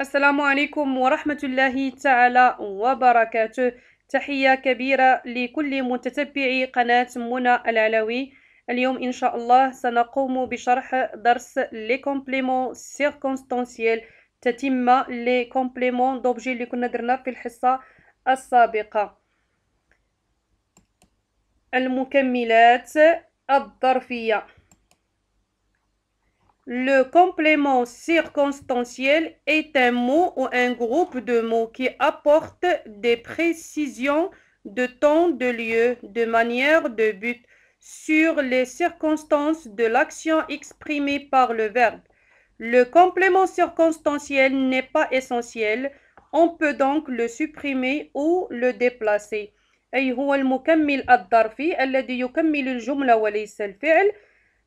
السلام عليكم ورحمة الله تعالى وبركاته تحية كبيرة لكل متتبعي قناة منى العلوي اليوم إن شاء الله سنقوم بشرح درس لي كومبليمون سيركونستانسيال تتم لي كومبليمون دوبجي اللي كنا درنا في الحصة السابقة المكملات الظرفية Le complément circonstanciel est un mot ou un groupe de mots qui apporte des précisions de temps, de lieu, de manière, de but sur les circonstances de l'action exprimée par le verbe. Le complément circonstanciel n'est pas essentiel, on peut donc le supprimer ou le déplacer.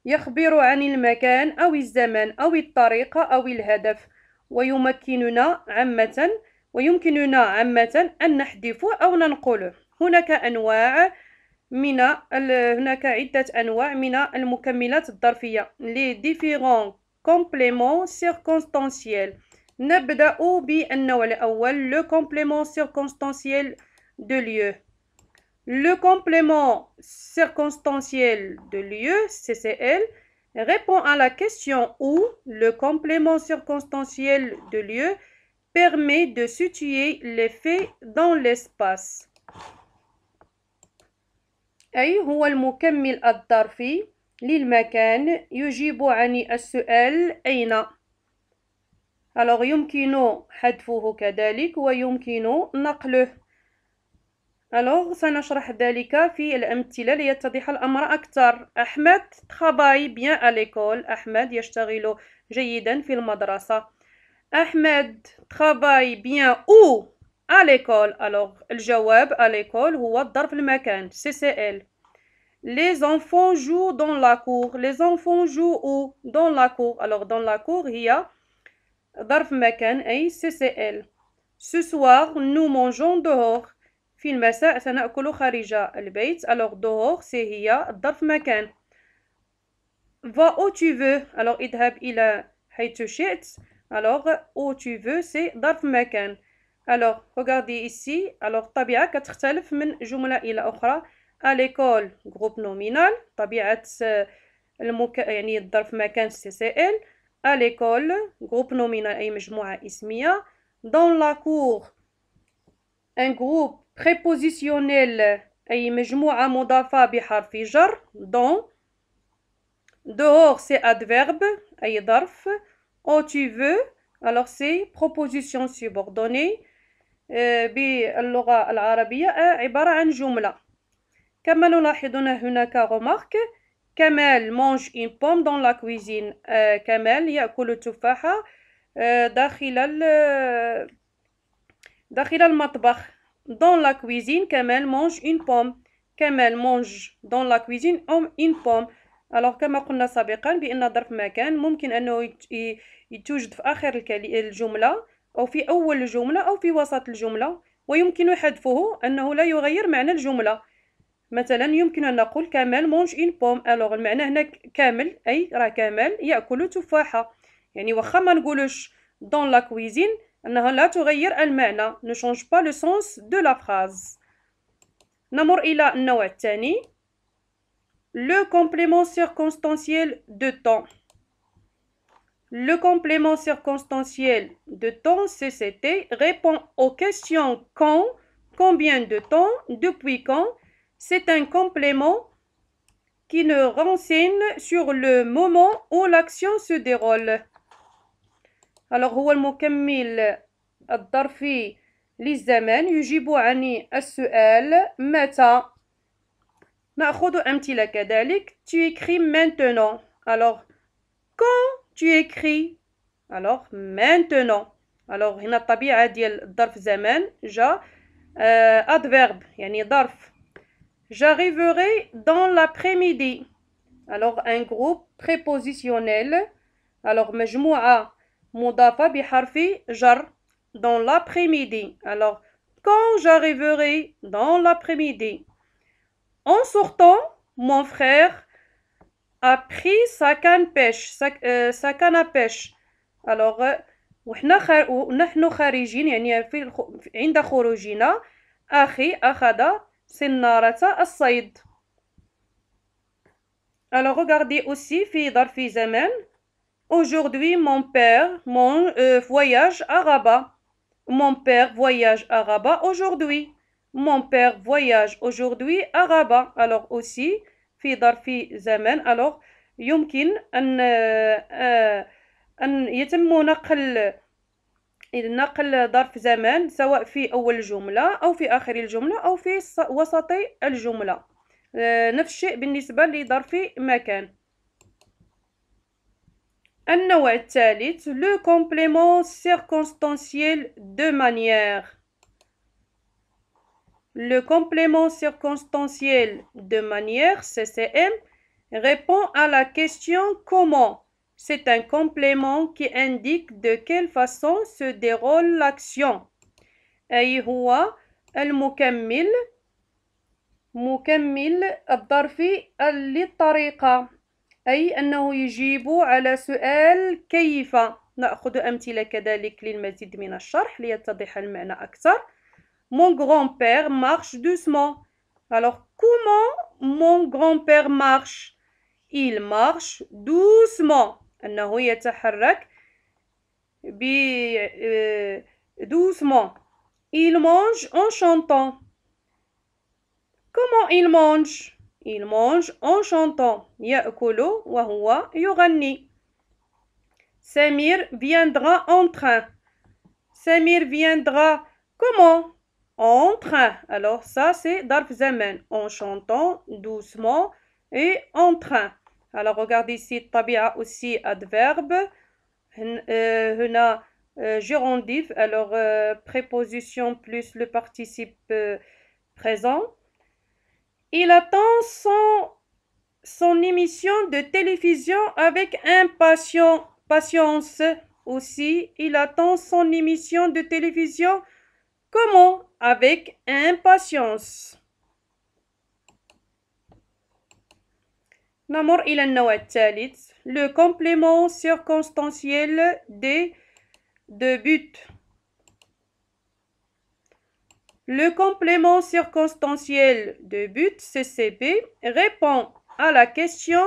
يخبر عن المكان أو الزمان أو الطريقة أو الهدف ويمكننا عامة ويمكننا عامة أن نحذفه أو ننقله هناك أنواع من هناك عدة أنواع من المكملات الظرفية لي ديفيرون كومبليمون سيركونستانسييل نبدأ بالنوع الأول لو كومبليمون سيركونستانسييل دو ليو Le complément circonstanciel de lieu, CCL, répond à la question où le complément circonstanciel de lieu permet de situer les faits dans l'espace. أي هو المكمل الظرفي للمكان يجيب عن السؤال أين؟ Alors يمكن حذفه كذلك ويمكن نقله ألوغ سنشرح ذلك في الأمثلة ليتضح الأمر أكثر أحمد تخباي بيان أليكول أحمد يشتغل جيدا في المدرسة أحمد تخباي بيان أو أليكول ألوغ الجواب أليكول هو الظرف المكان سي سي إل Les enfants jouent dans la cour. Les enfants jouent où Dans la cour. Alors, dans la cour, il y a ظرف مكان أي CCL. Ce soir, nous mangeons dehors. في المساء سنأكل خارج البيت alors dehors c'est هي الظرف مكان va où tu veux alors اذهب إلى حيث شئت alors où tu veux c'est ظرف مكان alors regardez ici alors الطبيعة كتختلف من جملة إلى أخرى à l'école groupe nominal طبيعة المك... يعني الظرف مكان سي سي ال à l'école groupe nominal أي مجموعة اسمية dans la cour un groupe prépositionnel adverbe, c'est un adverbe, c'est dans dehors c'est adverbe et au tu veux alors c'est proposition subordonnée باللغة euh, hein, remarque Kamel mange une pomme dans la cuisine c'est euh, euh, la Dans la cuisine, مونج mange une pomme. مونج mange dans la cuisine une pomme. الوغ كما قلنا سابقا بان ظرف مكان ممكن انه يتوجد في اخر الجمله او في اول الجمله او في وسط الجمله ويمكن حذفه انه لا يغير معنى الجمله مثلا يمكن ان نقول كمال مونج ان بوم الوغ المعنى هنا كامل اي راه كمال ياكل تفاحه يعني واخا ما نقولوش دون لا كويزين La لا ne change pas le sens de la phrase le complément circonstanciel de temps le complément circonstanciel de temps CCT répond aux questions quand combien de temps depuis quand c'est un complément qui ne renseigne sur le moment où l'action se déroule. الوغ هو المكمل الظرفي للزمان يجيب عن السؤال متى نأخذ أمثلة كذلك tu écris maintenant alors quand tu écris alors maintenant alors هنا الطبيعة ديال الظرف زمان جا adverb يعني ظرف j'arriverai dans l'après-midi alors un groupe prépositionnel alors مجموعة Mudafa biharfi jar dans l'après-midi. Alors, quand j'arriverai dans l'après-midi. En sortant, mon frère a pris sa canne pêche, sa, euh, sa canne à pêche. Alors, euh, ونحن خارجين يعني في عند خروجنا أخي أخذ سنارة الصيد. Alors regardez aussi في ظرف زمان Aujourd'hui, mon père mon, euh, voyage à Rabat. Mon père voyage à Rabat aujourd'hui. Mon père voyage aujourd'hui à Rabat. Alors aussi, في ظرف زمان. Alors, يمكن أن أن يتم نقل نقل ظرف زمان سواء في أول جملة أو في آخر الجملة أو في وسط الجملة. نفس الشيء بالنسبة لظرف مكان. le complément circonstanciel de manière le complément circonstanciel de manière CCM répond à la question comment. C'est un complément qui indique de quelle façon se déroule l'action. هو المكمل مكمل الظرف أي أنه يجيب على سؤال كيف نأخذ أمثلة كذلك للمزيد من الشرح ليتضح المعنى أكثر Mon grand-père marche doucement. Alors, comment mon grand-père marche Il marche doucement. أنه يتحرك ب doucement. Il mange en chantant. Comment il mange Il mange en chantant. Ya'kulu wa huwa Samir viendra en train. Samir viendra comment En train. Alors ça c'est darf zaman en chantant doucement et en train. Alors regardez ici tabi'a aussi adverbe. Euh, huna euh, gérondif, alors euh, préposition plus le participe présent. Il attend son, son émission de télévision avec impatience. Aussi, il attend son émission de télévision. Comment Avec impatience. Le complément circonstanciel des deux buts. Le complément circonstanciel de but CCB répond à la question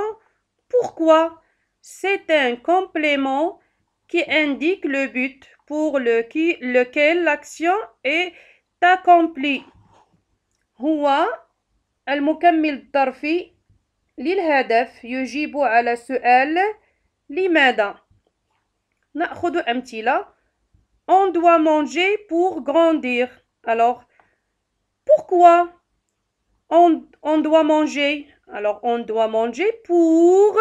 pourquoi c'est un complément qui indique le but pour le qui, lequel l'action est accomplie. هو المكمل الظرفي للهدف يجيب على سؤال لماذا نأخذ أمثلة On doit manger pour grandir. Alors, pourquoi on, doit manger Alors, on doit manger pour,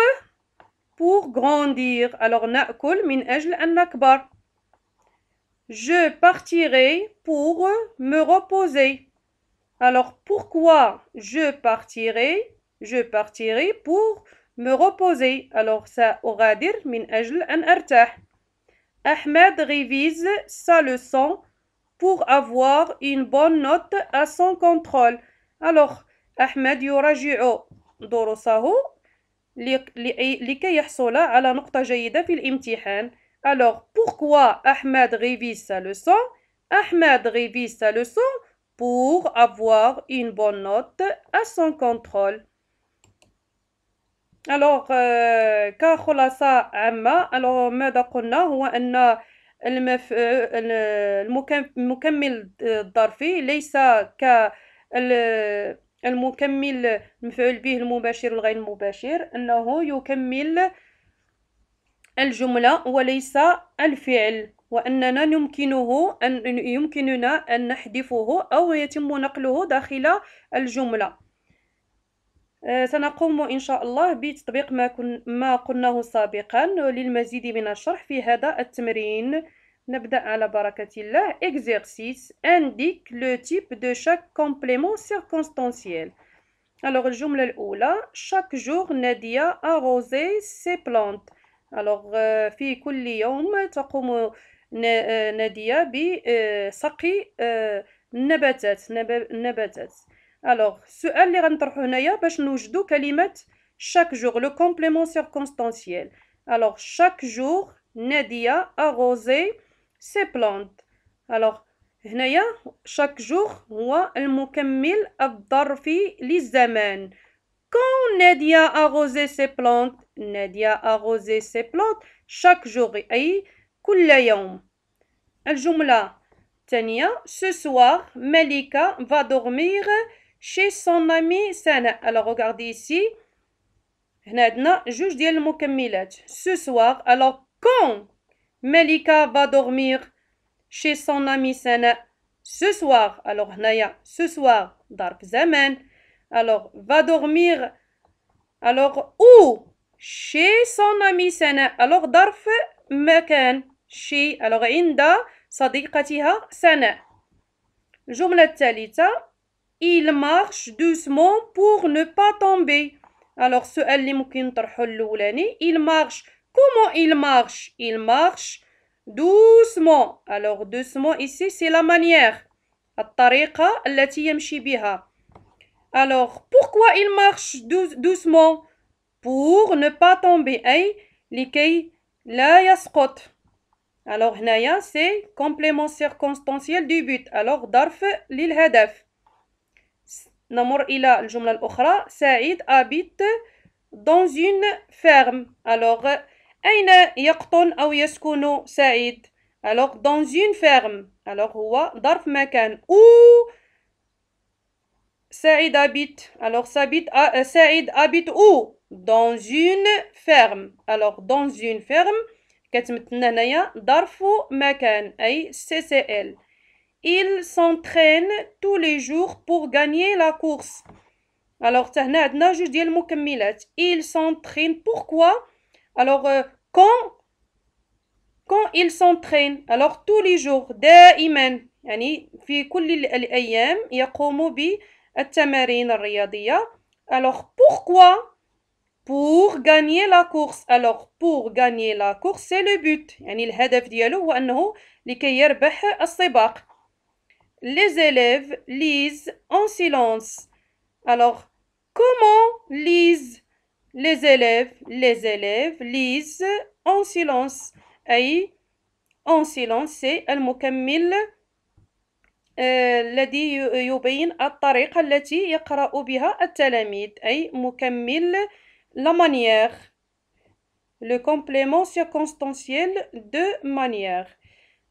pour grandir. Alors, min ajl an Je partirai pour me reposer. Alors, pourquoi je partirai Je partirai pour me reposer. Alors, ça aura dire min ajl an artah. Ahmed révise sa leçon pour avoir une bonne note à son contrôle. Alors, Ahmed يراجع Dorosahu, لكي à la nota jayida fil imtihan. Alors, pourquoi Ahmed révise sa leçon Ahmed révise sa leçon pour avoir une bonne note à son contrôle. Alors, كخلاصة euh, amma, alors ماذا قلنا هو أن المف... المكمل الظرفي ليس ك المكمل المفعول به المباشر والغير المباشر انه يكمل الجمله وليس الفعل واننا يمكنه ان يمكننا ان نحذفه او يتم نقله داخل الجمله آه، سنقوم إن شاء الله بتطبيق ما, كن ما قلناه سابقا للمزيد من الشرح في هذا التمرين نبدأ على بركة الله إكزيرسيس إنديك لو تيب دو شاك كومبليمون circonstanciel ألوغ الجملة الأولى شاك jour نادية أغوزي سي بلانت ألوغ في كل يوم تقوم آه، نادية بسقي آه، نباتات نباتات Alors, su اللي غنطرحو هنايا باش chaque jour le complément circonstanciel. Alors, chaque jour, Nadia arrosait ses plantes. Alors, هنايا chaque jour هو المكمل الظرفي للزمان. Quand Nadia arrose ses plantes, Nadia arrosait ses plantes chaque jour أي كل يوم. الجملة tenia, ce soir Malika va dormir chez son ami Sana. Alors regardez ici. Ce soir, alors quand Melika va dormir chez son ami Sana ce soir, alors Hnaya, ce soir, Darb Zaman, alors va dormir, alors où Chez son ami Sana, alors Darf Makan, chez, alors Inda, Sadiqatiha Sana. الجملة talita il marche doucement pour ne pas tomber. Alors, ce il marche. Comment il marche Il marche doucement. Alors, doucement ici, c'est la manière. Alors, pourquoi il marche doucement Pour ne pas tomber. Alors, c'est complément circonstanciel du but. Alors, darf lil نمر إلى الجملة الأخرى سعيد أبيت dans une فيرم الوغ أين يقطن أو يسكن سعيد الوغ dans une فيرم الوغ هو ظرف مكان أو سعيد أبيت الوغ سابيت سعيد أبيت أو dans une فيرم الوغ dans une فيرم كتمثلنا هنايا ظرف مكان أي سي سي إل il s'entraîne tous les jours pour gagner la course alors هنا عندنا جوج ديال المكملات il s'entraîne pourquoi alors euh, quand quand il s'entraîne alors tous les jours دائما يعني في كل الايام يقوم بالتمارين الرياضيه alors pourquoi pour gagner la course alors pour gagner la course c'est le but يعني الهدف ديالو هو انه لكي يربح السباق les élèves lisent en silence. Alors, comment lisent les élèves Les élèves lisent en silence. en silence c'est le الذي يبين الطريقة التي بها التلاميذ la manière le complément circonstanciel de manière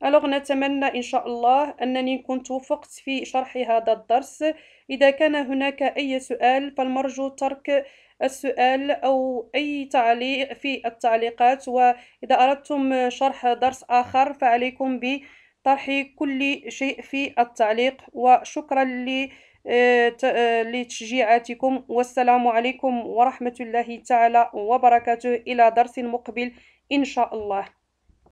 ألوغ نتمنى إن شاء الله أنني كنت وفقت في شرح هذا الدرس إذا كان هناك أي سؤال فالمرجو ترك السؤال أو أي تعليق في التعليقات وإذا أردتم شرح درس آخر فعليكم بطرح كل شيء في التعليق وشكرا لتشجيعاتكم والسلام عليكم ورحمة الله تعالى وبركاته إلى درس مقبل إن شاء الله